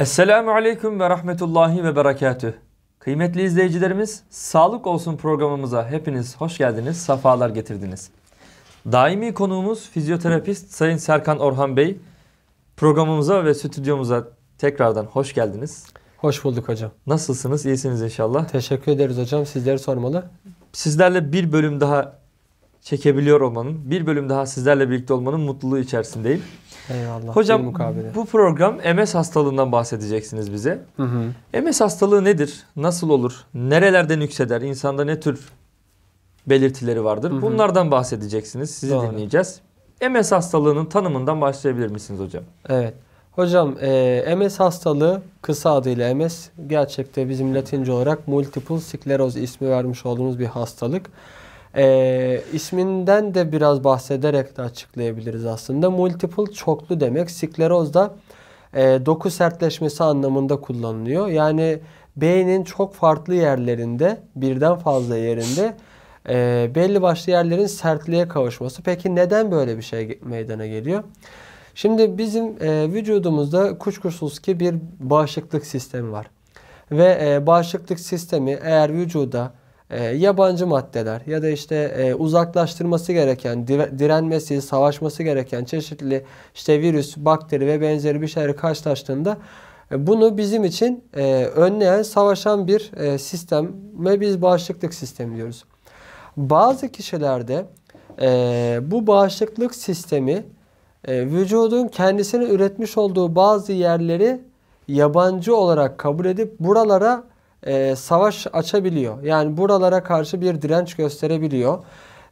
Esselamu Aleyküm ve Rahmetullahi ve Berekatüh. Kıymetli izleyicilerimiz, Sağlık Olsun programımıza hepiniz hoş geldiniz, sefalar getirdiniz. Daimi konuğumuz fizyoterapist Sayın Serkan Orhan Bey. Programımıza ve stüdyomuza tekrardan hoş geldiniz. Hoş bulduk hocam. Nasılsınız? İyisiniz inşallah. Teşekkür ederiz hocam. Sizleri sormalı. Sizlerle bir bölüm daha çekebiliyor olmanın, bir bölüm daha sizlerle birlikte olmanın mutluluğu içerisindeyim. Eyvallah. Hocam bu program MS hastalığından bahsedeceksiniz bize. Hı hı. MS hastalığı nedir? Nasıl olur? Nerelerden yükseder? İnsanda ne tür belirtileri vardır? Hı hı. Bunlardan bahsedeceksiniz. Sizi Doğru. dinleyeceğiz. MS hastalığının tanımından başlayabilir misiniz hocam? Evet. Hocam e, MS hastalığı kısa adıyla MS gerçekte bizim latince olarak multiple skleroz ismi vermiş olduğumuz bir hastalık. E, isminden de biraz bahsederek de açıklayabiliriz aslında. Multiple çoklu demek. Skleroz da e, doku sertleşmesi anlamında kullanılıyor. Yani beynin çok farklı yerlerinde, birden fazla yerinde e, belli başlı yerlerin sertliğe kavuşması. Peki neden böyle bir şey meydana geliyor? Şimdi bizim e, vücudumuzda kuşkusuz ki bir bağışıklık sistemi var. Ve e, bağışıklık sistemi eğer vücuda e, yabancı maddeler ya da işte e, uzaklaştırması gereken, direnmesi, savaşması gereken çeşitli işte virüs, bakteri ve benzeri bir şeyle karşılaştığında e, bunu bizim için e, önleyen, savaşan bir e, sistem ve biz bağışıklık sistemi diyoruz. Bazı kişilerde e, bu bağışıklık sistemi e, vücudun kendisini üretmiş olduğu bazı yerleri yabancı olarak kabul edip buralara e, savaş açabiliyor. Yani buralara karşı bir direnç gösterebiliyor.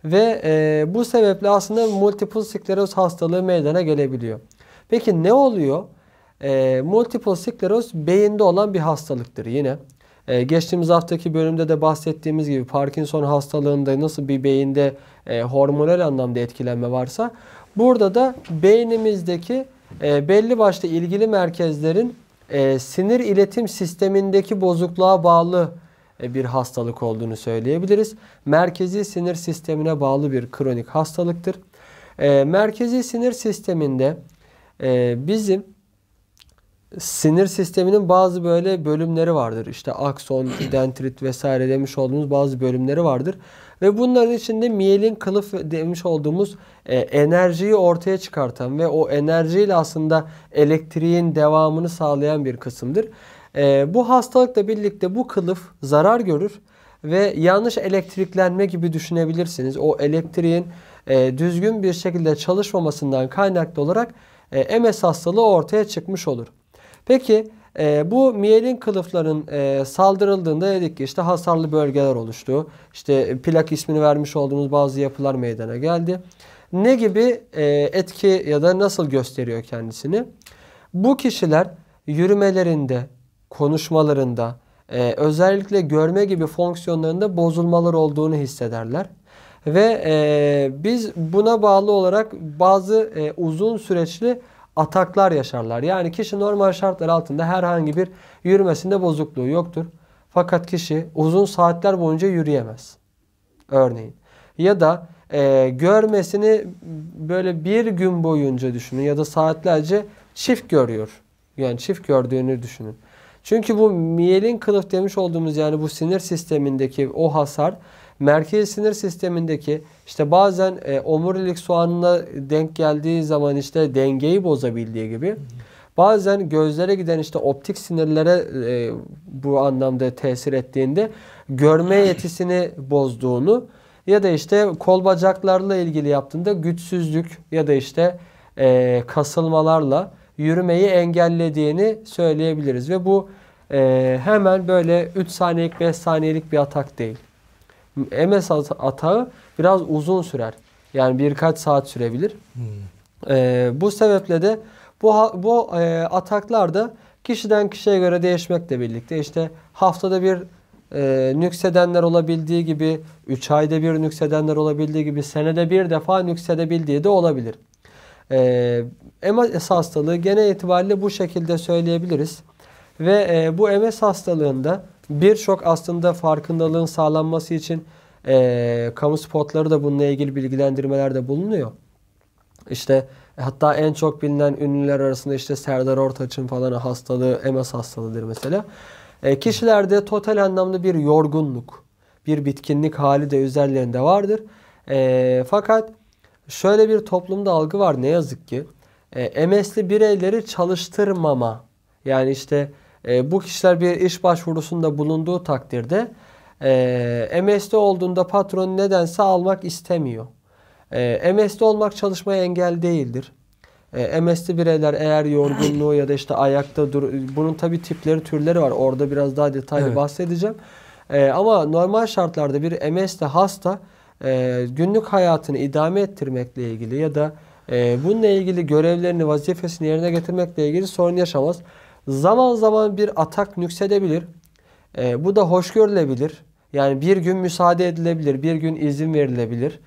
Ve e, bu sebeple aslında multiple skleroz hastalığı meydana gelebiliyor. Peki ne oluyor? E, multiple skleroz beyinde olan bir hastalıktır yine. E, geçtiğimiz haftaki bölümde de bahsettiğimiz gibi Parkinson hastalığında nasıl bir beyinde e, hormonal anlamda etkilenme varsa burada da beynimizdeki e, belli başlı ilgili merkezlerin e, sinir iletim sistemindeki bozukluğa bağlı e, bir hastalık olduğunu söyleyebiliriz. Merkezi sinir sistemine bağlı bir kronik hastalıktır. E, merkezi sinir sisteminde e, bizim sinir sisteminin bazı böyle bölümleri vardır. İşte akson, dendrit vesaire demiş olduğumuz bazı bölümleri vardır. Ve bunların içinde miyelin kılıf demiş olduğumuz e, enerjiyi ortaya çıkartan ve o enerjiyle aslında elektriğin devamını sağlayan bir kısımdır. E, bu hastalıkla birlikte bu kılıf zarar görür ve yanlış elektriklenme gibi düşünebilirsiniz. O elektriğin e, düzgün bir şekilde çalışmamasından kaynaklı olarak e, MS hastalığı ortaya çıkmış olur. Peki e, bu miyelin kılıfların e, saldırıldığında dedik ki işte hasarlı bölgeler oluştu. İşte plak ismini vermiş olduğumuz bazı yapılar meydana geldi. Ne gibi e, etki ya da nasıl gösteriyor kendisini? Bu kişiler yürümelerinde, konuşmalarında, e, özellikle görme gibi fonksiyonlarında bozulmalar olduğunu hissederler. Ve e, biz buna bağlı olarak bazı e, uzun süreçli ataklar yaşarlar. Yani kişi normal şartlar altında herhangi bir yürümesinde bozukluğu yoktur. Fakat kişi uzun saatler boyunca yürüyemez. Örneğin. Ya da e, görmesini böyle bir gün boyunca düşünün ya da saatlerce çift görüyor. Yani çift gördüğünü düşünün. Çünkü bu miyelin kılıf demiş olduğumuz yani bu sinir sistemindeki o hasar merkez sinir sistemindeki işte bazen e, omurilik soğanına denk geldiği zaman işte dengeyi bozabildiği gibi bazen gözlere giden işte optik sinirlere e, bu anlamda tesir ettiğinde görme yetisini bozduğunu ya da işte kol bacaklarla ilgili yaptığında güçsüzlük ya da işte e, kasılmalarla yürümeyi engellediğini söyleyebiliriz ve bu e, hemen böyle 3 saniyelik 5 saniyelik bir atak değil. MS atağı biraz uzun sürer. Yani birkaç saat sürebilir. Hmm. E, bu sebeple de bu, bu e, ataklar da kişiden kişiye göre değişmekle birlikte işte haftada bir e, nüksedenler olabildiği gibi 3 ayda bir nüksedenler olabildiği gibi senede bir defa nüksedebildiği de olabilir. E, ee, MS hastalığı gene itibariyle bu şekilde söyleyebiliriz. Ve e, bu MS hastalığında Birçok aslında farkındalığın sağlanması için e, kamu spotları da bununla ilgili bilgilendirmelerde bulunuyor. İşte hatta en çok bilinen ünlüler arasında işte Serdar Ortaç'ın falan hastalığı MS hastalığıdır mesela. E, kişilerde total anlamda bir yorgunluk, bir bitkinlik hali de üzerlerinde vardır. E, fakat şöyle bir toplumda algı var ne yazık ki. E, MS'li bireyleri çalıştırmama yani işte e, bu kişiler bir iş başvurusunda bulunduğu takdirde e, MSD olduğunda patron nedense almak istemiyor. E, MSD olmak çalışmaya engel değildir. E, MSD bireyler eğer yorgunluğu ya da işte ayakta dur bunun tabi tipleri türleri var. Orada biraz daha detaylı evet. bahsedeceğim. E, ama normal şartlarda bir MSD hasta e, günlük hayatını idame ettirmekle ilgili ya da e, bununla ilgili görevlerini, vazifesini yerine getirmekle ilgili sorun yaşamaz. Zaman zaman bir atak nüksedebilir. E, ee, bu da hoş görülebilir. Yani bir gün müsaade edilebilir, bir gün izin verilebilir.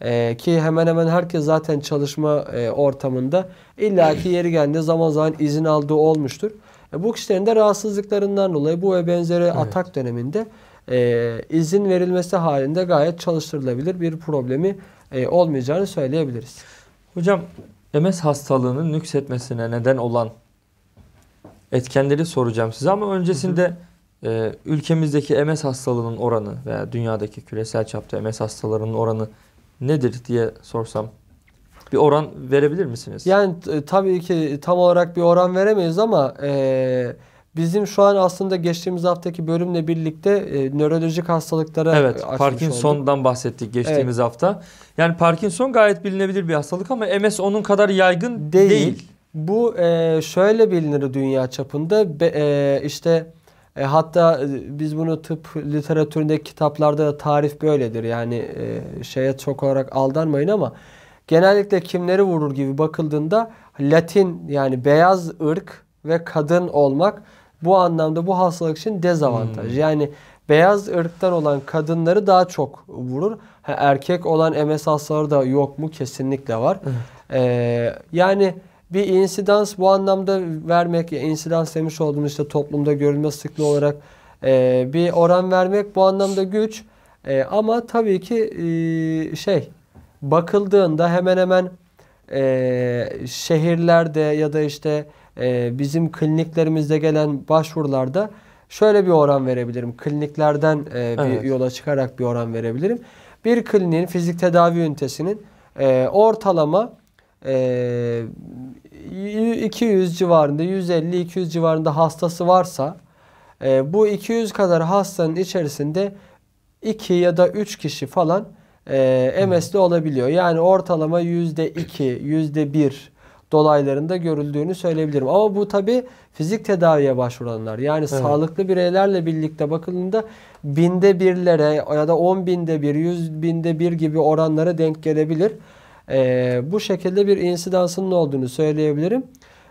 E, ki hemen hemen herkes zaten çalışma e, ortamında illaki yeri geldi zaman zaman izin aldığı olmuştur. E, bu kişilerin de rahatsızlıklarından dolayı bu ve benzeri evet. atak döneminde e, izin verilmesi halinde gayet çalıştırılabilir bir problemi e, olmayacağını söyleyebiliriz. Hocam MS hastalığının nüksetmesine neden olan etkenleri soracağım size ama öncesinde hı hı. E, ülkemizdeki MS hastalığının oranı veya dünyadaki küresel çapta MS hastalarının oranı nedir diye sorsam bir oran verebilir misiniz? Yani e, tabii ki tam olarak bir oran veremeyiz ama e, bizim şu an aslında geçtiğimiz haftaki bölümle birlikte e, nörolojik hastalıklara Evet, Parkinson'dan olduk. bahsettik geçtiğimiz evet. hafta. Yani Parkinson gayet bilinebilir bir hastalık ama MS onun kadar yaygın değil. değil. Bu e, şöyle bilinir dünya çapında Be, e, işte e, hatta e, biz bunu tıp literatüründe kitaplarda da tarif böyledir yani e, şeye çok olarak aldanmayın ama genellikle kimleri vurur gibi bakıldığında Latin yani beyaz ırk ve kadın olmak bu anlamda bu hastalık için dezavantaj. Hmm. Yani beyaz ırktan olan kadınları daha çok vurur. Ha, erkek olan MS hastaları da yok mu? Kesinlikle var. Hmm. Ee, yani bir insidans bu anlamda vermek, insidans demiş olduğumuz işte toplumda görülme sıklığı olarak e, bir oran vermek bu anlamda güç. E, ama tabii ki e, şey bakıldığında hemen hemen e, şehirlerde ya da işte e, bizim kliniklerimizde gelen başvurularda şöyle bir oran verebilirim. Kliniklerden e, bir evet. yola çıkarak bir oran verebilirim. Bir kliniğin fizik tedavi ünitesinin e, ortalama 200 civarında 150-200 civarında hastası varsa bu 200 kadar hastanın içerisinde 2 ya da 3 kişi falan MS'li olabiliyor. Yani ortalama %2, %1 dolaylarında görüldüğünü söyleyebilirim. Ama bu tabi fizik tedaviye başvuranlar. Yani evet. sağlıklı bireylerle birlikte bakıldığında binde birlere ya da on binde bir, yüz binde bir gibi oranlara denk gelebilir. E, bu şekilde bir insidansının olduğunu söyleyebilirim.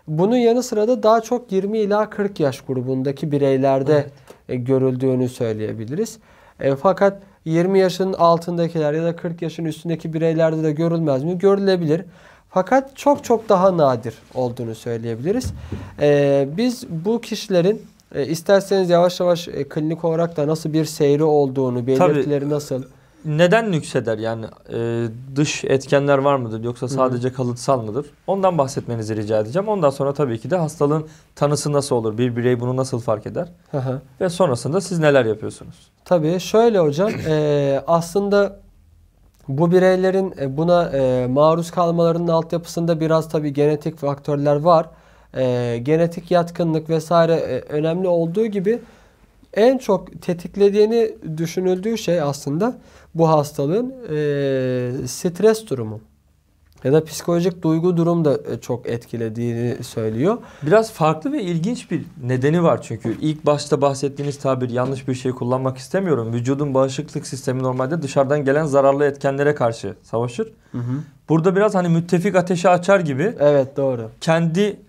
Bunun yanı sıra da daha çok 20 ila 40 yaş grubundaki bireylerde evet. E, görüldüğünü söyleyebiliriz. E, fakat 20 yaşın altındakiler ya da 40 yaşın üstündeki bireylerde de görülmez mi? Görülebilir. Fakat çok çok daha nadir olduğunu söyleyebiliriz. E, biz bu kişilerin e, isterseniz yavaş yavaş e, klinik olarak da nasıl bir seyri olduğunu, belirtileri Tabii. nasıl neden nükseder yani e, dış etkenler var mıdır yoksa sadece kalıtsal mıdır? Ondan bahsetmenizi rica edeceğim. Ondan sonra tabii ki de hastalığın tanısı nasıl olur? Bir birey bunu nasıl fark eder? Hı hı. Ve sonrasında siz neler yapıyorsunuz? Tabii şöyle hocam e, aslında bu bireylerin e, buna e, maruz kalmalarının altyapısında biraz tabii genetik faktörler var. E, genetik yatkınlık vesaire e, önemli olduğu gibi en çok tetiklediğini düşünüldüğü şey aslında bu hastalığın e, stres durumu ya da psikolojik duygu durum da e, çok etkilediğini söylüyor. Biraz farklı ve ilginç bir nedeni var çünkü. ilk başta bahsettiğiniz tabir yanlış bir şey kullanmak istemiyorum. Vücudun bağışıklık sistemi normalde dışarıdan gelen zararlı etkenlere karşı savaşır. Hı hı. Burada biraz hani müttefik ateşi açar gibi. Evet doğru. Kendi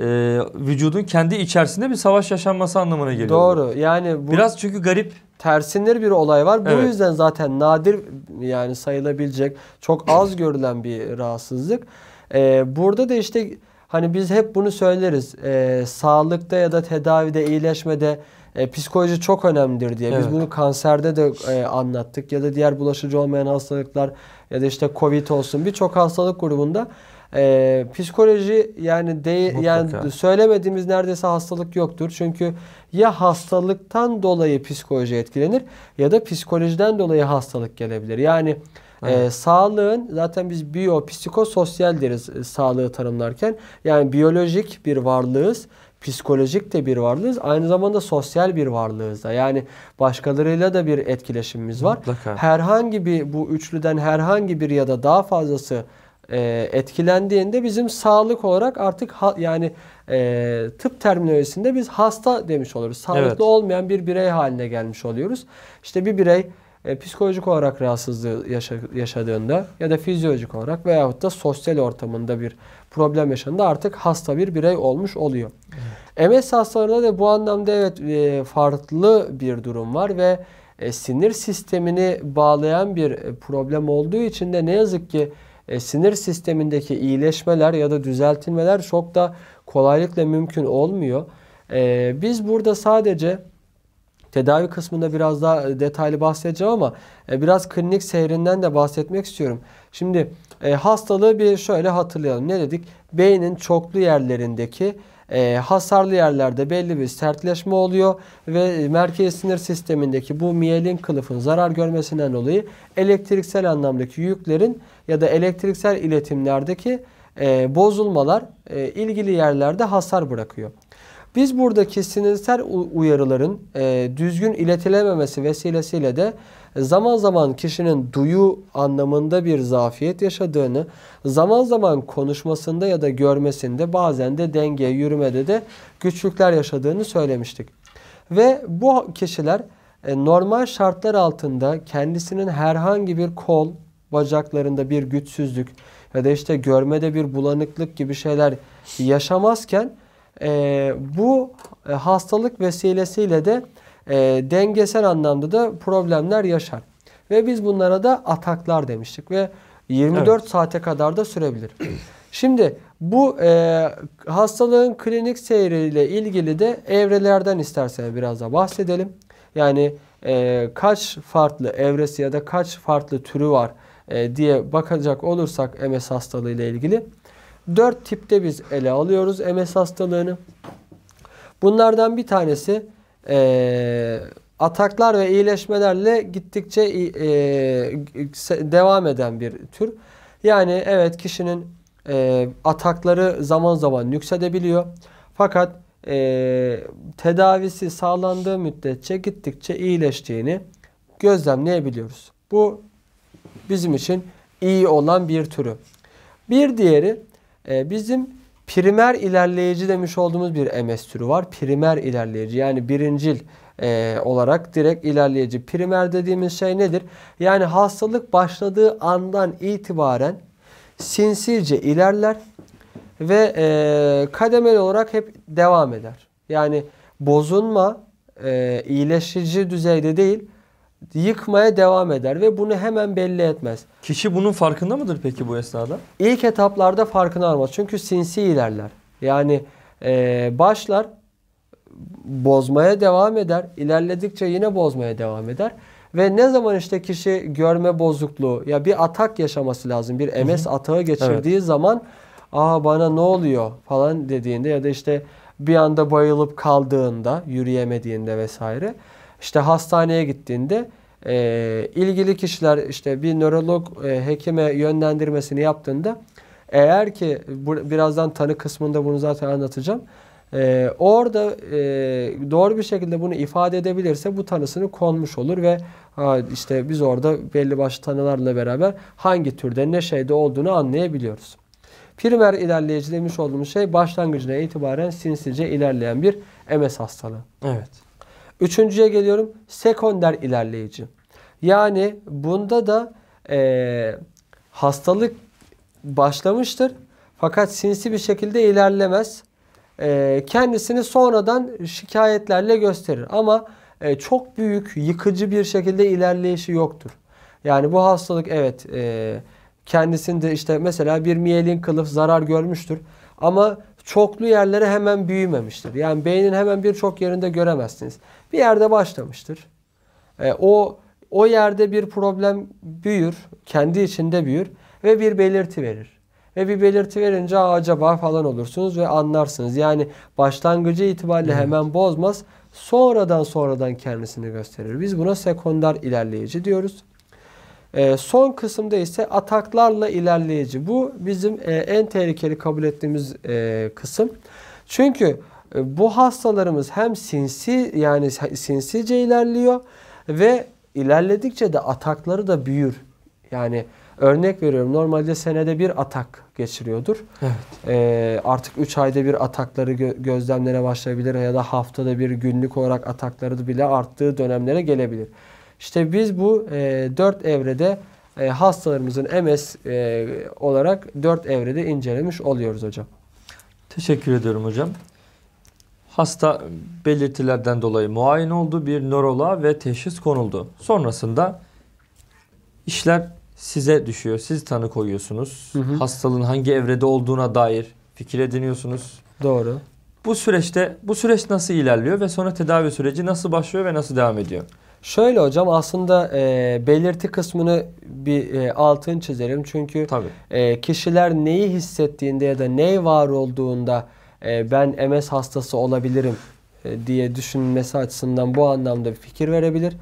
e, vücudun kendi içerisinde bir savaş yaşanması anlamına geliyor. Doğru. Yani bu... biraz çünkü garip tersinir bir olay var. Bu evet. yüzden zaten nadir yani sayılabilecek çok az görülen bir rahatsızlık. Ee, burada da işte hani biz hep bunu söyleriz. Ee, sağlıkta ya da tedavide, iyileşmede e, psikoloji çok önemlidir diye. Biz evet. bunu kanserde de e, anlattık ya da diğer bulaşıcı olmayan hastalıklar ya da işte Covid olsun birçok hastalık grubunda e, psikoloji yani de yani söylemediğimiz neredeyse hastalık yoktur. Çünkü ya hastalıktan dolayı psikoloji etkilenir ya da psikolojiden dolayı hastalık gelebilir. Yani e, sağlığın zaten biz biyo, psikososyal deriz e, sağlığı tanımlarken. Yani biyolojik bir varlığız, psikolojik de bir varlığız. Aynı zamanda sosyal bir varlığız da. Yani başkalarıyla da bir etkileşimimiz var. Mutlaka. Herhangi bir bu üçlüden herhangi bir ya da daha fazlası e, etkilendiğinde bizim sağlık olarak artık yani e, tıp terminolojisinde biz hasta demiş oluruz. Sağlıklı evet. olmayan bir birey haline gelmiş oluyoruz. İşte bir birey e, psikolojik olarak rahatsızlığı yaşadığında ya da fizyolojik olarak veyahut da sosyal ortamında bir problem yaşadığında artık hasta bir birey olmuş oluyor. Evet. MS hastalarında da bu anlamda evet e, farklı bir durum var ve sinir sistemini bağlayan bir problem olduğu için de ne yazık ki e, sinir sistemindeki iyileşmeler ya da düzeltilmeler çok da kolaylıkla mümkün olmuyor. E, biz burada sadece tedavi kısmında biraz daha detaylı bahsedeceğim ama e, biraz klinik seyrinden de bahsetmek istiyorum. Şimdi e, hastalığı bir şöyle hatırlayalım. Ne dedik? Beynin çoklu yerlerindeki e, hasarlı yerlerde belli bir sertleşme oluyor ve e, merkez sinir sistemindeki bu miyelin kılıfın zarar görmesinden dolayı elektriksel anlamdaki yüklerin ya da elektriksel iletimlerdeki e, bozulmalar e, ilgili yerlerde hasar bırakıyor. Biz burada sinirsel uyarıların e, düzgün iletilememesi vesilesiyle de zaman zaman kişinin duyu anlamında bir zafiyet yaşadığını, zaman zaman konuşmasında ya da görmesinde bazen de denge yürümede de güçlükler yaşadığını söylemiştik. Ve bu kişiler e, normal şartlar altında kendisinin herhangi bir kol, bacaklarında bir güçsüzlük ya da işte görmede bir bulanıklık gibi şeyler yaşamazken ee, e, bu hastalık vesilesiyle de e, dengesel anlamda da problemler yaşar. Ve biz bunlara da ataklar demiştik ve 24 evet. saate kadar da sürebilir. Şimdi bu e, hastalığın klinik seyriyle ilgili de evrelerden istersen biraz da bahsedelim. Yani e, kaç farklı evresi ya da kaç farklı türü var e, diye bakacak olursak MS hastalığı ile ilgili. Dört tipte biz ele alıyoruz MS hastalığını. Bunlardan bir tanesi e, ataklar ve iyileşmelerle gittikçe e, e devam eden bir tür. Yani evet kişinin e, atakları zaman zaman nüksedebiliyor. Fakat e, tedavisi sağlandığı müddetçe gittikçe iyileştiğini gözlemleyebiliyoruz. Bu bizim için iyi olan bir türü. Bir diğeri ee, bizim primer ilerleyici demiş olduğumuz bir MS türü var. Primer ilerleyici yani birincil e, olarak direkt ilerleyici. Primer dediğimiz şey nedir? Yani hastalık başladığı andan itibaren sinsice ilerler ve e, kademeli olarak hep devam eder. Yani bozulma e, iyileşici düzeyde değil yıkmaya devam eder ve bunu hemen belli etmez. Kişi bunun farkında mıdır peki bu esnada? İlk etaplarda farkına varmaz. Çünkü sinsi ilerler. Yani e, başlar bozmaya devam eder. İlerledikçe yine bozmaya devam eder. Ve ne zaman işte kişi görme bozukluğu ya bir atak yaşaması lazım. Bir MS Hı-hı. atağı geçirdiği evet. zaman aa bana ne oluyor falan dediğinde ya da işte bir anda bayılıp kaldığında yürüyemediğinde vesaire işte hastaneye gittiğinde e, ilgili kişiler işte bir nörolog e, hekime yönlendirmesini yaptığında eğer ki bu, birazdan tanı kısmında bunu zaten anlatacağım. E, orada e, doğru bir şekilde bunu ifade edebilirse bu tanısını konmuş olur ve ha, işte biz orada belli başlı tanılarla beraber hangi türde ne şeyde olduğunu anlayabiliyoruz. Primer ilerleyici demiş olduğumuz şey başlangıcına itibaren sinsice ilerleyen bir MS hastalığı. Evet. Üçüncüye geliyorum. Sekonder ilerleyici. Yani bunda da e, hastalık başlamıştır. Fakat sinsi bir şekilde ilerlemez. E, kendisini sonradan şikayetlerle gösterir. Ama e, çok büyük, yıkıcı bir şekilde ilerleyişi yoktur. Yani bu hastalık evet e, kendisinde işte mesela bir miyelin kılıf zarar görmüştür. Ama çoklu yerlere hemen büyümemiştir. Yani beynin hemen birçok yerinde göremezsiniz. Bir yerde başlamıştır. E, o o yerde bir problem büyür, kendi içinde büyür ve bir belirti verir. Ve bir belirti verince acaba falan olursunuz ve anlarsınız. Yani başlangıcı itibariyle evet. hemen bozmaz. Sonradan sonradan kendisini gösterir. Biz buna sekonder ilerleyici diyoruz. Ee, son kısımda ise ataklarla ilerleyici. Bu bizim e, en tehlikeli kabul ettiğimiz e, kısım. Çünkü e, bu hastalarımız hem sinsi yani sinsice ilerliyor ve ilerledikçe de atakları da büyür. Yani örnek veriyorum normalde senede bir atak geçiriyordur. Evet. E, artık 3 ayda bir atakları gö- gözlemlere başlayabilir ya da haftada bir günlük olarak atakları bile arttığı dönemlere gelebilir. İşte biz bu e, dört evrede e, hastalarımızın MS e, olarak dört evrede incelemiş oluyoruz hocam. Teşekkür ediyorum hocam. Hasta belirtilerden dolayı muayene oldu, bir nöroloğa ve teşhis konuldu. Sonrasında işler size düşüyor. Siz tanı koyuyorsunuz. Hı hı. Hastalığın hangi evrede olduğuna dair fikir ediniyorsunuz. Doğru. Bu süreçte bu süreç nasıl ilerliyor ve sonra tedavi süreci nasıl başlıyor ve nasıl devam ediyor? Şöyle hocam aslında e, belirti kısmını bir e, altın çizelim. Çünkü Tabii. E, kişiler neyi hissettiğinde ya da ney var olduğunda e, ben MS hastası olabilirim e, diye düşünmesi açısından bu anlamda bir fikir verebilir.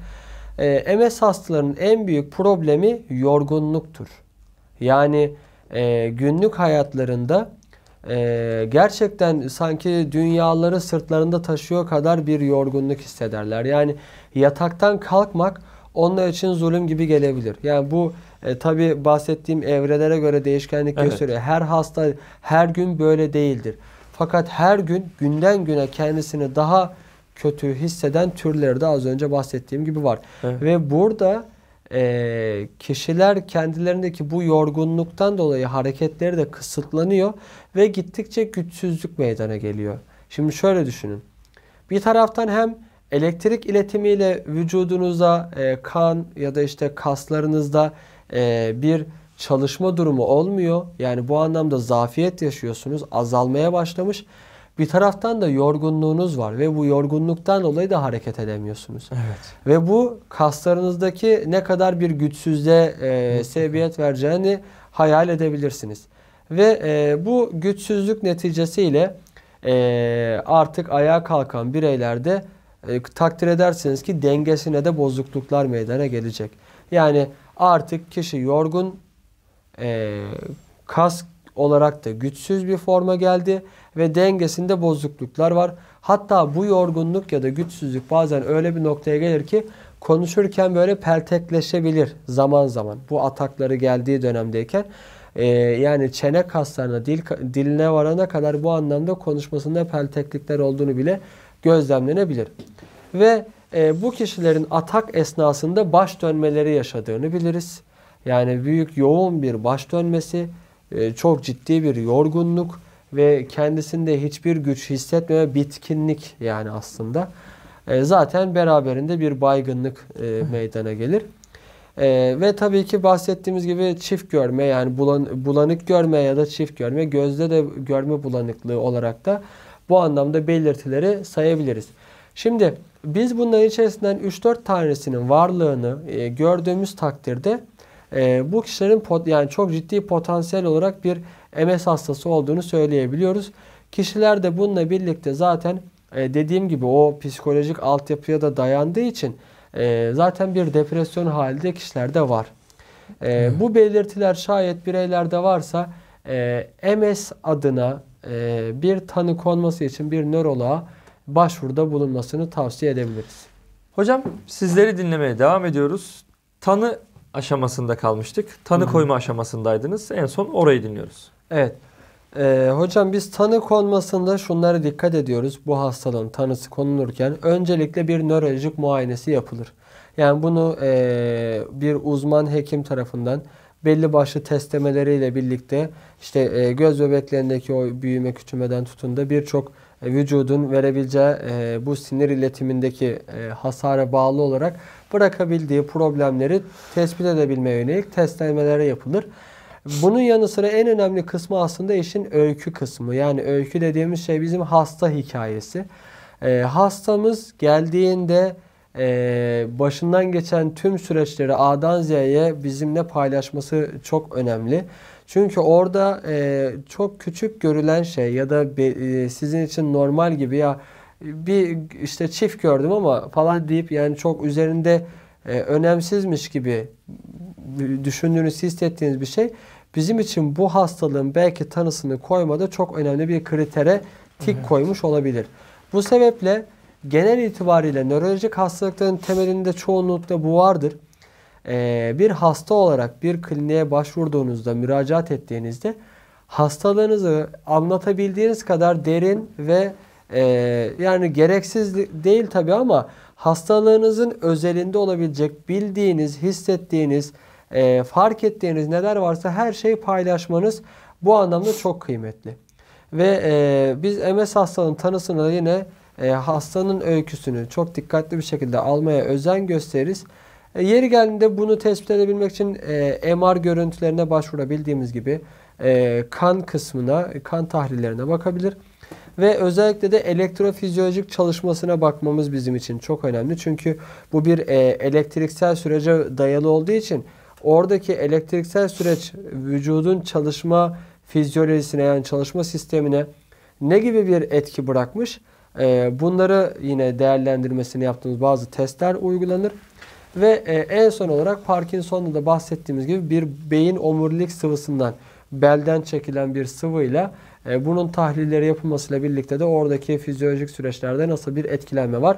E, MS hastalarının en büyük problemi yorgunluktur. Yani e, günlük hayatlarında e, gerçekten sanki dünyaları sırtlarında taşıyor kadar bir yorgunluk hissederler. Yani yataktan kalkmak onlar için zulüm gibi gelebilir. Yani bu e, tabi bahsettiğim evrelere göre değişkenlik evet. gösteriyor. Her hasta her gün böyle değildir. Fakat her gün günden güne kendisini daha kötü hisseden türleri de az önce bahsettiğim gibi var. Evet. Ve burada e, kişiler kendilerindeki bu yorgunluktan dolayı hareketleri de kısıtlanıyor ve gittikçe güçsüzlük meydana geliyor. Şimdi şöyle düşünün. Bir taraftan hem elektrik iletimiyle vücudunuza e, kan ya da işte kaslarınızda e, bir çalışma durumu olmuyor. Yani bu anlamda zafiyet yaşıyorsunuz. Azalmaya başlamış. Bir taraftan da yorgunluğunuz var ve bu yorgunluktan dolayı da hareket edemiyorsunuz. Evet. Ve bu kaslarınızdaki ne kadar bir güçsüzde e, sebebiyet vereceğini hayal edebilirsiniz. Ve e, bu güçsüzlük neticesiyle e, artık ayağa kalkan bireylerde e, takdir edersiniz ki dengesine de bozukluklar meydana gelecek. Yani artık kişi yorgun, e, kas olarak da güçsüz bir forma geldi ve dengesinde bozukluklar var. Hatta bu yorgunluk ya da güçsüzlük bazen öyle bir noktaya gelir ki konuşurken böyle peltekleşebilir zaman zaman. Bu atakları geldiği dönemdeyken e, yani çene kaslarına, dil, diline varana kadar bu anlamda konuşmasında pelteklikler olduğunu bile gözlemlenebilir. Ve e, bu kişilerin atak esnasında baş dönmeleri yaşadığını biliriz. Yani büyük yoğun bir baş dönmesi ee, çok ciddi bir yorgunluk ve kendisinde hiçbir güç hissetmeme bitkinlik yani aslında. Ee, zaten beraberinde bir baygınlık e, meydana gelir. E, ve tabii ki bahsettiğimiz gibi çift görme yani bulan, bulanık görme ya da çift görme gözde de görme bulanıklığı olarak da bu anlamda belirtileri sayabiliriz. Şimdi biz bunların içerisinden 3-4 tanesinin varlığını e, gördüğümüz takdirde e, bu kişilerin pot, yani çok ciddi potansiyel olarak bir MS hastası olduğunu söyleyebiliyoruz. Kişiler de bununla birlikte zaten e, dediğim gibi o psikolojik altyapıya da dayandığı için e, zaten bir depresyon halinde kişilerde var. E, hmm. bu belirtiler şayet bireylerde varsa e, MS adına e, bir tanı konması için bir nöroloğa başvuruda bulunmasını tavsiye edebiliriz. Hocam sizleri dinlemeye devam ediyoruz. Tanı aşamasında kalmıştık. Tanı Hı-hı. koyma aşamasındaydınız. En son orayı dinliyoruz. Evet. Ee, hocam biz tanı konmasında şunlara dikkat ediyoruz. Bu hastalığın tanısı konulurken öncelikle bir nörolojik muayenesi yapılır. Yani bunu e, bir uzman hekim tarafından belli başlı testlemeleriyle birlikte işte e, göz bebeklerindeki o büyüme küçümeden tutun da birçok e, vücudun verebileceği e, bu sinir iletimindeki e, hasara bağlı olarak bırakabildiği problemleri tespit edebilmeye yönelik testlemelere yapılır. Bunun yanı sıra en önemli kısmı aslında işin öykü kısmı. Yani öykü dediğimiz şey bizim hasta hikayesi. hastamız geldiğinde başından geçen tüm süreçleri A'dan Z'ye bizimle paylaşması çok önemli. Çünkü orada e, çok küçük görülen şey ya da be, e, sizin için normal gibi ya bir işte çift gördüm ama falan deyip yani çok üzerinde e, önemsizmiş gibi düşündüğünüz, hissettiğiniz bir şey bizim için bu hastalığın belki tanısını koymada çok önemli bir kritere tik evet. koymuş olabilir. Bu sebeple genel itibariyle nörolojik hastalıkların temelinde çoğunlukla bu vardır. Ee, bir hasta olarak bir kliniğe başvurduğunuzda, müracaat ettiğinizde hastalığınızı anlatabildiğiniz kadar derin ve e, yani gereksiz değil tabii ama hastalığınızın özelinde olabilecek bildiğiniz, hissettiğiniz, e, fark ettiğiniz neler varsa her şeyi paylaşmanız bu anlamda çok kıymetli. Ve e, biz MS hastalığının tanısını da yine hastanın öyküsünü çok dikkatli bir şekilde almaya özen gösteririz. E, yeri geldiğinde bunu tespit edebilmek için e, MR görüntülerine başvurabildiğimiz gibi e, kan kısmına, kan tahlillerine bakabilir. Ve özellikle de elektrofizyolojik çalışmasına bakmamız bizim için çok önemli. Çünkü bu bir e, elektriksel sürece dayalı olduğu için oradaki elektriksel süreç vücudun çalışma fizyolojisine yani çalışma sistemine ne gibi bir etki bırakmış? E, bunları yine değerlendirmesini yaptığımız bazı testler uygulanır. Ve e, en son olarak Parkinson'da da bahsettiğimiz gibi bir beyin omurilik sıvısından belden çekilen bir sıvıyla e, bunun tahlilleri yapılmasıyla birlikte de oradaki fizyolojik süreçlerde nasıl bir etkilenme var.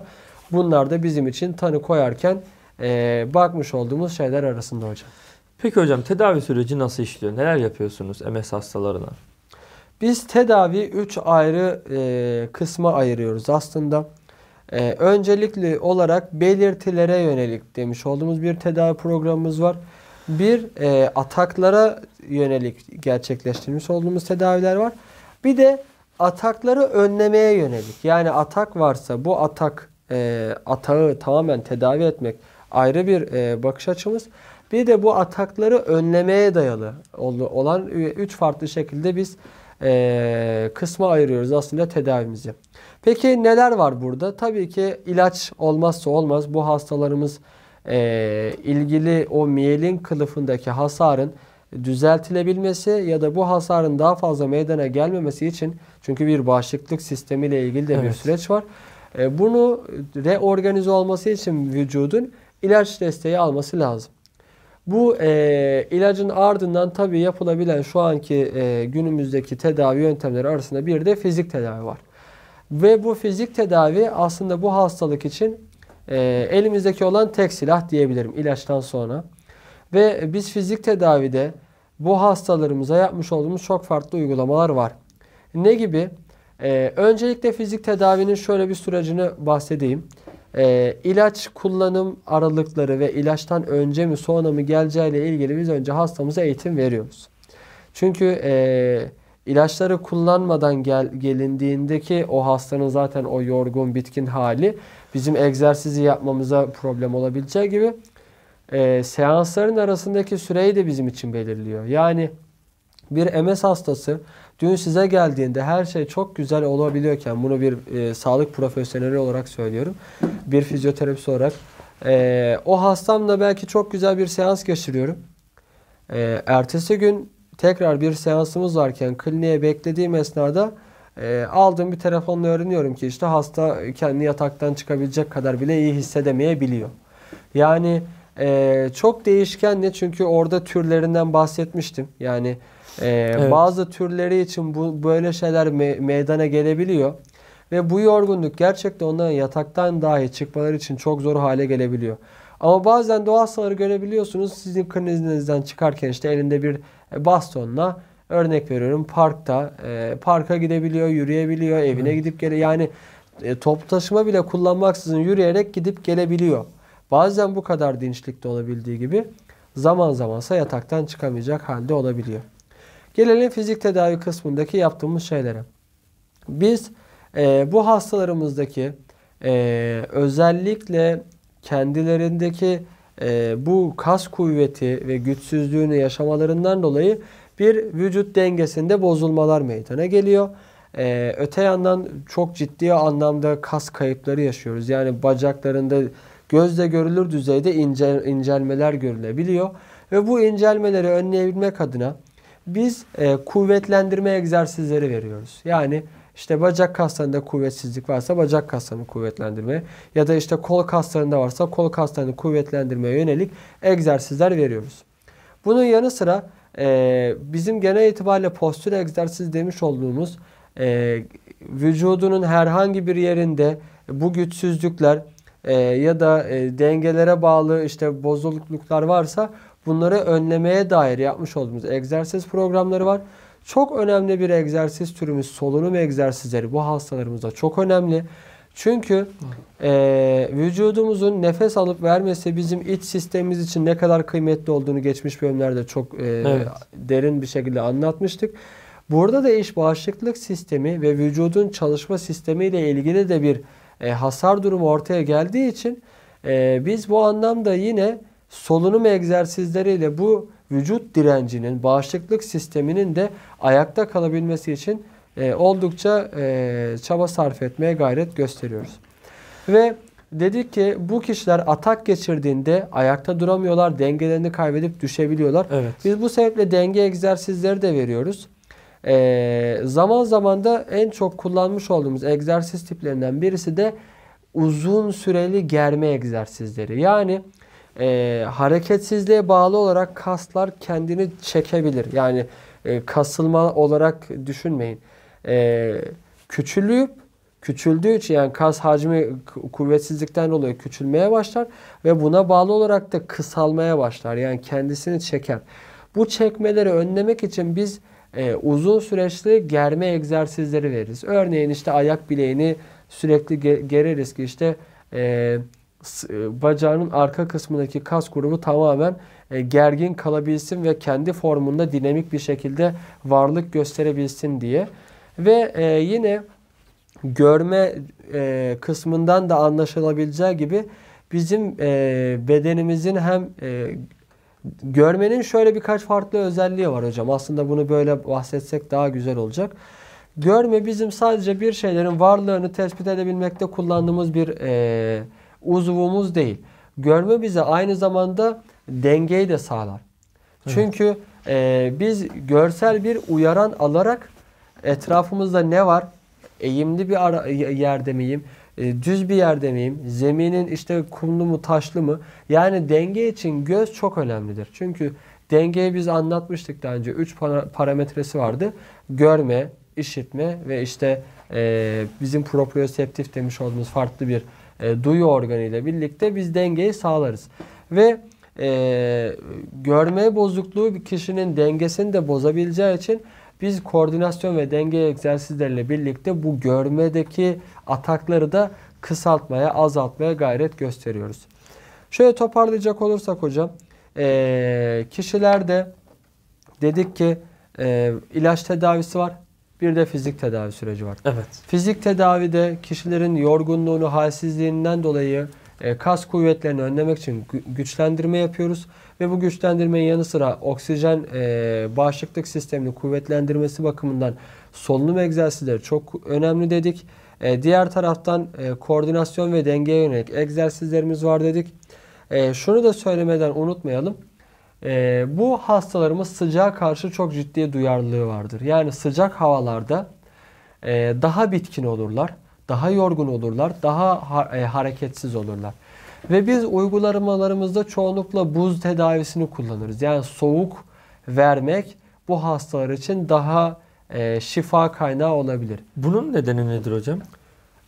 Bunlar da bizim için tanı koyarken e, bakmış olduğumuz şeyler arasında hocam. Peki hocam tedavi süreci nasıl işliyor? Neler yapıyorsunuz MS hastalarına? Biz tedavi 3 ayrı e, kısma ayırıyoruz aslında. Ee, öncelikli olarak belirtilere yönelik demiş olduğumuz bir tedavi programımız var. Bir e, ataklara yönelik gerçekleştirmiş olduğumuz tedaviler var. Bir de atakları önlemeye yönelik. Yani atak varsa bu atak e, atağı tamamen tedavi etmek ayrı bir e, bakış açımız. Bir de bu atakları önlemeye dayalı olan üç farklı şekilde biz e, kısma ayırıyoruz aslında tedavimizi. Peki neler var burada? Tabii ki ilaç olmazsa olmaz. Bu hastalarımız e, ilgili o miyelin kılıfındaki hasarın düzeltilebilmesi ya da bu hasarın daha fazla meydana gelmemesi için çünkü bir bağışıklık sistemiyle ilgili de evet. bir süreç var. E, bunu reorganize olması için vücudun ilaç desteği alması lazım. Bu e, ilacın ardından tabii yapılabilen şu anki e, günümüzdeki tedavi yöntemleri arasında bir de fizik tedavi var. Ve bu fizik tedavi aslında bu hastalık için e, elimizdeki olan tek silah diyebilirim ilaçtan sonra. Ve biz fizik tedavide bu hastalarımıza yapmış olduğumuz çok farklı uygulamalar var. Ne gibi? Ee, öncelikle fizik tedavinin şöyle bir sürecini bahsedeyim. Ee, ilaç kullanım aralıkları ve ilaçtan önce mi sonra mı geleceğiyle ilgili biz önce hastamıza eğitim veriyoruz. Çünkü e, İlaçları kullanmadan gel, gelindiğindeki o hastanın zaten o yorgun, bitkin hali bizim egzersizi yapmamıza problem olabileceği gibi e, seansların arasındaki süreyi de bizim için belirliyor. Yani bir MS hastası dün size geldiğinde her şey çok güzel olabiliyorken bunu bir e, sağlık profesyoneli olarak söylüyorum. Bir fizyoterapist olarak e, o hastamla belki çok güzel bir seans geçiriyorum. E, ertesi gün tekrar bir seansımız varken kliniğe beklediğim esnada e, aldığım bir telefonla öğreniyorum ki işte hasta kendi yataktan çıkabilecek kadar bile iyi hissedemeyebiliyor. Yani e, çok değişken ne çünkü orada türlerinden bahsetmiştim. Yani e, evet. bazı türleri için bu böyle şeyler me- meydana gelebiliyor. Ve bu yorgunluk gerçekten onların yataktan dahi çıkmaları için çok zor hale gelebiliyor. Ama bazen doğa hastaları görebiliyorsunuz. Sizin kliniğinizden çıkarken işte elinde bir e, bastonla örnek veriyorum parkta e, parka gidebiliyor, yürüyebiliyor, evine Hı. gidip gele yani e, toplu taşıma bile kullanmaksızın yürüyerek gidip gelebiliyor. Bazen bu kadar dinçlikte olabildiği gibi zaman zamansa yataktan çıkamayacak halde olabiliyor. Gelelim fizik tedavi kısmındaki yaptığımız şeylere. Biz e, bu hastalarımızdaki e, özellikle kendilerindeki e, bu kas kuvveti ve güçsüzlüğünü yaşamalarından dolayı bir vücut dengesinde bozulmalar meydana geliyor. E, öte yandan çok ciddi anlamda kas kayıpları yaşıyoruz. Yani bacaklarında gözle görülür düzeyde ince, incelmeler görülebiliyor. Ve bu incelmeleri önleyebilmek adına biz e, kuvvetlendirme egzersizleri veriyoruz. Yani işte bacak kaslarında kuvvetsizlik varsa bacak kaslarını kuvvetlendirme ya da işte kol kaslarında varsa kol kaslarını kuvvetlendirmeye yönelik egzersizler veriyoruz. Bunun yanı sıra e, bizim genel itibariyle postür egzersiz demiş olduğumuz e, vücudunun herhangi bir yerinde bu güçsüzlükler e, ya da e, dengelere bağlı işte bozukluklar varsa bunları önlemeye dair yapmış olduğumuz egzersiz programları var. Çok önemli bir egzersiz türümüz solunum egzersizleri bu hastalarımızda çok önemli. Çünkü e, vücudumuzun nefes alıp vermesi bizim iç sistemimiz için ne kadar kıymetli olduğunu geçmiş bölümlerde çok e, evet. derin bir şekilde anlatmıştık. Burada da iş bağışıklık sistemi ve vücudun çalışma sistemi ile ilgili de bir e, hasar durumu ortaya geldiği için e, biz bu anlamda yine solunum egzersizleriyle bu vücut direncinin, bağışıklık sisteminin de ayakta kalabilmesi için e, oldukça e, çaba sarf etmeye gayret gösteriyoruz. Ve dedik ki bu kişiler atak geçirdiğinde ayakta duramıyorlar, dengelerini kaybedip düşebiliyorlar. Evet. Biz bu sebeple denge egzersizleri de veriyoruz. E, zaman zaman da en çok kullanmış olduğumuz egzersiz tiplerinden birisi de uzun süreli germe egzersizleri. Yani e, hareketsizliğe bağlı olarak kaslar kendini çekebilir. Yani e, kasılma olarak düşünmeyin. E, küçülüp küçüldüğü için yani kas hacmi kuvvetsizlikten dolayı küçülmeye başlar ve buna bağlı olarak da kısalmaya başlar. Yani kendisini çeker. Bu çekmeleri önlemek için biz e, uzun süreçli germe egzersizleri veririz. Örneğin işte ayak bileğini sürekli ge gereriz ki işte e, e, bacağının arka kısmındaki kas grubu tamamen e, gergin kalabilsin ve kendi formunda dinamik bir şekilde varlık gösterebilsin diye. Ve e, yine görme kısmından da anlaşılabileceği gibi bizim bedenimizin hem görmenin şöyle birkaç farklı özelliği var hocam. Aslında bunu böyle bahsetsek daha güzel olacak. Görme bizim sadece bir şeylerin varlığını tespit edebilmekte kullandığımız bir özellik uzvumuz değil. Görme bize aynı zamanda dengeyi de sağlar. Çünkü evet. e, biz görsel bir uyaran alarak etrafımızda ne var? Eğimli bir ara, yerde miyim? E, düz bir yerde miyim? Zeminin işte kumlu mu taşlı mı? Yani denge için göz çok önemlidir. Çünkü dengeyi biz anlatmıştık daha önce. Üç parametresi vardı. Görme, işitme ve işte e, bizim proprioceptif demiş olduğumuz farklı bir e, duyu organıyla birlikte biz dengeyi sağlarız. Ve e, görme bozukluğu bir kişinin dengesini de bozabileceği için biz koordinasyon ve denge egzersizleriyle birlikte bu görmedeki atakları da kısaltmaya, azaltmaya gayret gösteriyoruz. Şöyle toparlayacak olursak hocam, e, kişilerde dedik ki e, ilaç tedavisi var, bir de fizik tedavi süreci var. Evet. Fizik tedavide kişilerin yorgunluğunu, halsizliğinden dolayı e, kas kuvvetlerini önlemek için güçlendirme yapıyoruz. Ve bu güçlendirmenin yanı sıra oksijen e, bağışıklık sistemini kuvvetlendirmesi bakımından solunum egzersizleri çok önemli dedik. E, diğer taraftan e, koordinasyon ve dengeye yönelik egzersizlerimiz var dedik. şunu da söylemeden unutmayalım. E, bu hastalarımız sıcağa karşı çok ciddi duyarlılığı vardır. Yani sıcak havalarda e, daha bitkin olurlar, daha yorgun olurlar, daha ha, e, hareketsiz olurlar. Ve biz uygulamalarımızda çoğunlukla buz tedavisini kullanırız. Yani soğuk vermek bu hastalar için daha e, şifa kaynağı olabilir. Bunun nedeni nedir hocam?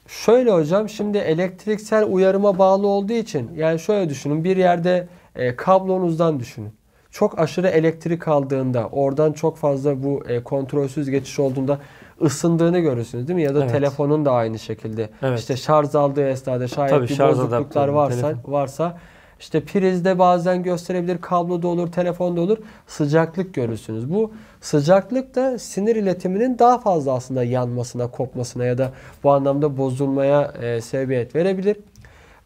Şöyle hocam şimdi elektriksel uyarıma bağlı olduğu için yani şöyle düşünün bir yerde e, kablonuzdan düşünün. Çok aşırı elektrik aldığında, oradan çok fazla bu e, kontrolsüz geçiş olduğunda ısındığını görürsünüz değil mi? Ya da evet. telefonun da aynı şekilde. Evet. İşte şarj aldığı esnada şayet Tabii, bir bozukluklar varsa telefon. varsa işte prizde bazen gösterebilir, kabloda olur, telefonda olur. Sıcaklık görürsünüz. Bu sıcaklık da sinir iletiminin daha fazla aslında yanmasına, kopmasına ya da bu anlamda bozulmaya e, sebebiyet verebilir.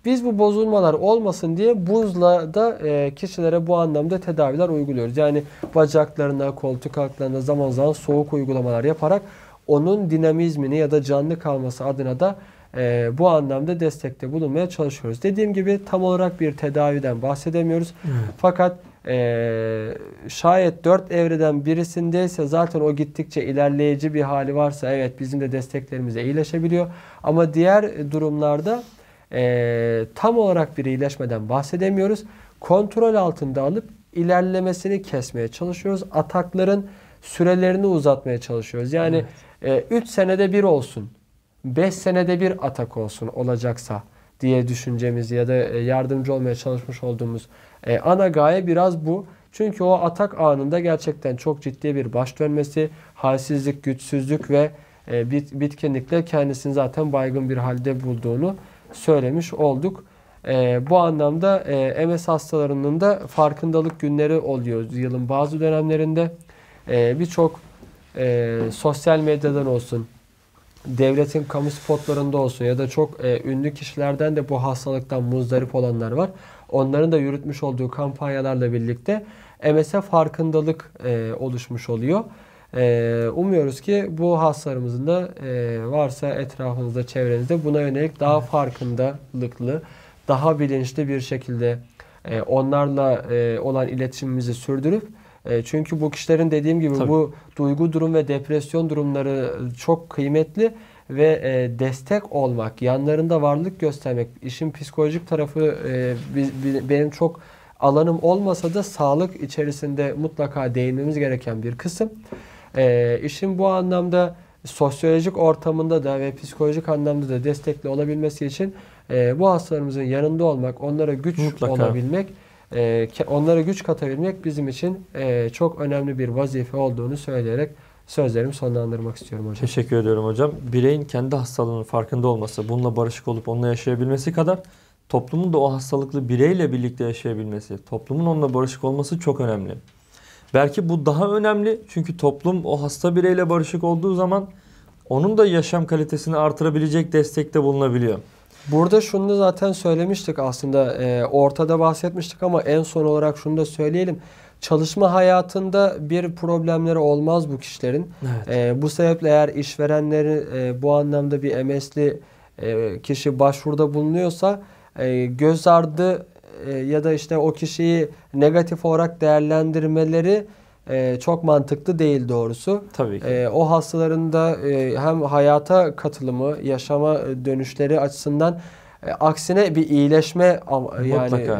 Biz bu bozulmalar olmasın diye buzla da e, kişilere bu anlamda tedaviler uyguluyoruz. Yani bacaklarına, koltuk altlarına zaman zaman soğuk uygulamalar yaparak onun dinamizmini ya da canlı kalması adına da e, bu anlamda destekte bulunmaya çalışıyoruz. Dediğim gibi tam olarak bir tedaviden bahsedemiyoruz. Evet. Fakat e, şayet dört evreden birisindeyse zaten o gittikçe ilerleyici bir hali varsa evet bizim de desteklerimize iyileşebiliyor. Ama diğer durumlarda e, tam olarak bir iyileşmeden bahsedemiyoruz. Kontrol altında alıp ilerlemesini kesmeye çalışıyoruz. Atakların sürelerini uzatmaya çalışıyoruz. Yani 3 evet. e, senede bir olsun, 5 senede bir atak olsun olacaksa diye düşüncemiz ya da e, yardımcı olmaya çalışmış olduğumuz e, ana gaye biraz bu. Çünkü o atak anında gerçekten çok ciddi bir baş dönmesi, halsizlik, güçsüzlük ve e, bit, bitkinlikle kendisini zaten baygın bir halde bulduğunu söylemiş olduk. E, bu anlamda e, MS hastalarının da farkındalık günleri oluyor yılın bazı dönemlerinde. E, Birçok e, sosyal medyadan olsun, devletin kamu spotlarında olsun ya da çok e, ünlü kişilerden de bu hastalıktan muzdarip olanlar var. Onların da yürütmüş olduğu kampanyalarla birlikte MS'e farkındalık e, oluşmuş oluyor. Ee, umuyoruz ki bu hastalarımızın da e, varsa etrafınızda, çevrenizde buna yönelik daha farkındalıklı, daha bilinçli bir şekilde e, onlarla e, olan iletişimimizi sürdürüp çünkü bu kişilerin dediğim gibi Tabii. bu duygu durum ve depresyon durumları çok kıymetli ve destek olmak, yanlarında varlık göstermek, işin psikolojik tarafı benim çok alanım olmasa da sağlık içerisinde mutlaka değinmemiz gereken bir kısım. E, işin bu anlamda sosyolojik ortamında da ve psikolojik anlamda da destekli olabilmesi için e, bu hastalarımızın yanında olmak, onlara güç Mutlaka. olabilmek, e, onlara güç katabilmek bizim için e, çok önemli bir vazife olduğunu söyleyerek sözlerimi sonlandırmak istiyorum hocam. Teşekkür ediyorum hocam. Bireyin kendi hastalığının farkında olması, bununla barışık olup onunla yaşayabilmesi kadar toplumun da o hastalıklı bireyle birlikte yaşayabilmesi, toplumun onunla barışık olması çok önemli. Belki bu daha önemli çünkü toplum o hasta bireyle barışık olduğu zaman onun da yaşam kalitesini artırabilecek destekte bulunabiliyor. Burada şunu da zaten söylemiştik aslında e, ortada bahsetmiştik ama en son olarak şunu da söyleyelim. Çalışma hayatında bir problemleri olmaz bu kişilerin. Evet. E, bu sebeple eğer işverenleri e, bu anlamda bir MS'li e, kişi başvuruda bulunuyorsa e, göz ardı e, ya da işte o kişiyi negatif olarak değerlendirmeleri e, çok mantıklı değil doğrusu. Tabii ki. E, o hastaların da e, hem hayata katılımı, yaşama dönüşleri açısından e, aksine bir iyileşme yani E,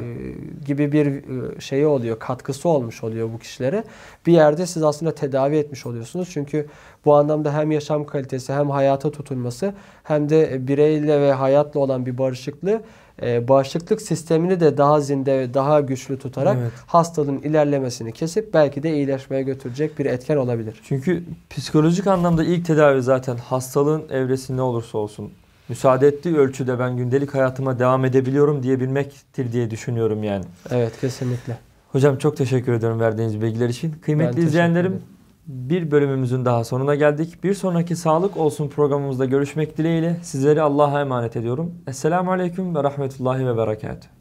gibi bir e, şeyi oluyor, katkısı olmuş oluyor bu kişilere. Bir yerde siz aslında tedavi etmiş oluyorsunuz. Çünkü bu anlamda hem yaşam kalitesi hem hayata tutunması hem de bireyle ve hayatla olan bir barışıklığı e, bağışıklık sistemini de daha zinde ve daha güçlü tutarak evet. hastalığın ilerlemesini kesip belki de iyileşmeye götürecek bir etken olabilir. Çünkü psikolojik anlamda ilk tedavi zaten hastalığın evresi ne olursa olsun müsaade ettiği ölçüde ben gündelik hayatıma devam edebiliyorum diyebilmektir diye düşünüyorum yani. Evet kesinlikle. Hocam çok teşekkür ediyorum verdiğiniz bilgiler için. Kıymetli izleyenlerim ederim. Bir bölümümüzün daha sonuna geldik. Bir sonraki Sağlık Olsun programımızda görüşmek dileğiyle sizleri Allah'a emanet ediyorum. Esselamu Aleyküm ve Rahmetullahi ve Berekatuhu.